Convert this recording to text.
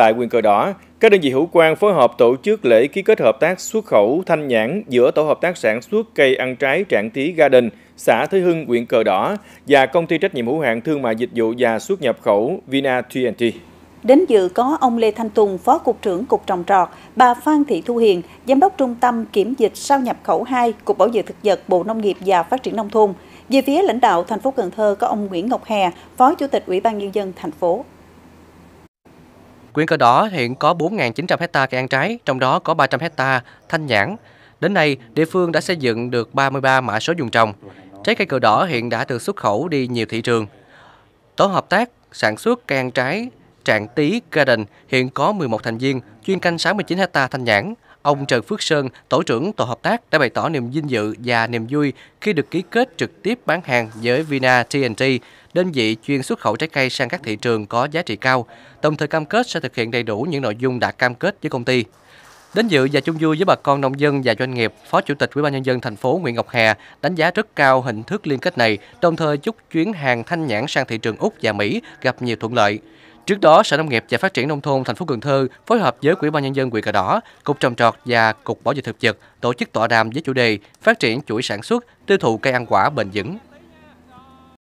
tại quyền cờ đỏ, các đơn vị hữu quan phối hợp tổ chức lễ ký kết hợp tác xuất khẩu thanh nhãn giữa tổ hợp tác sản xuất cây ăn trái Trạng Tý Garden, xã Thới Hưng, huyện Cờ Đỏ và công ty trách nhiệm hữu hạn thương mại dịch vụ và xuất nhập khẩu Vina TNT. Đến dự có ông Lê Thanh Tùng, Phó Cục trưởng Cục Trồng trọt, bà Phan Thị Thu Hiền, Giám đốc Trung tâm Kiểm dịch sau nhập khẩu 2, Cục Bảo vệ Thực vật, Bộ Nông nghiệp và Phát triển Nông thôn. Về phía lãnh đạo thành phố Cần Thơ có ông Nguyễn Ngọc Hè, Phó Chủ tịch Ủy ban Nhân dân thành phố. Quyện cờ đỏ hiện có 4.900 hecta cây ăn trái, trong đó có 300 hecta thanh nhãn. Đến nay, địa phương đã xây dựng được 33 mã số dùng trồng. Trái cây cờ đỏ hiện đã được xuất khẩu đi nhiều thị trường. Tổ hợp tác sản xuất cây ăn trái Trạng Tý Garden hiện có 11 thành viên chuyên canh 69 hecta thanh nhãn, Ông Trần Phước Sơn, tổ trưởng tổ hợp tác đã bày tỏ niềm vinh dự và niềm vui khi được ký kết trực tiếp bán hàng với Vina TNT, đơn vị chuyên xuất khẩu trái cây sang các thị trường có giá trị cao, đồng thời cam kết sẽ thực hiện đầy đủ những nội dung đã cam kết với công ty. Đến dự và chung vui với bà con nông dân và doanh nghiệp, Phó Chủ tịch Ủy ban nhân dân thành phố Nguyễn Ngọc Hà đánh giá rất cao hình thức liên kết này, đồng thời chúc chuyến hàng thanh nhãn sang thị trường Úc và Mỹ gặp nhiều thuận lợi. Trước đó, Sở Nông nghiệp và Phát triển nông thôn thành phố Cần Thơ phối hợp với Quỹ ban nhân dân huyện Cờ Đỏ, Cục trồng trọt và Cục Bảo vệ thực vật tổ chức tọa đàm với chủ đề Phát triển chuỗi sản xuất, tiêu thụ cây ăn quả bền vững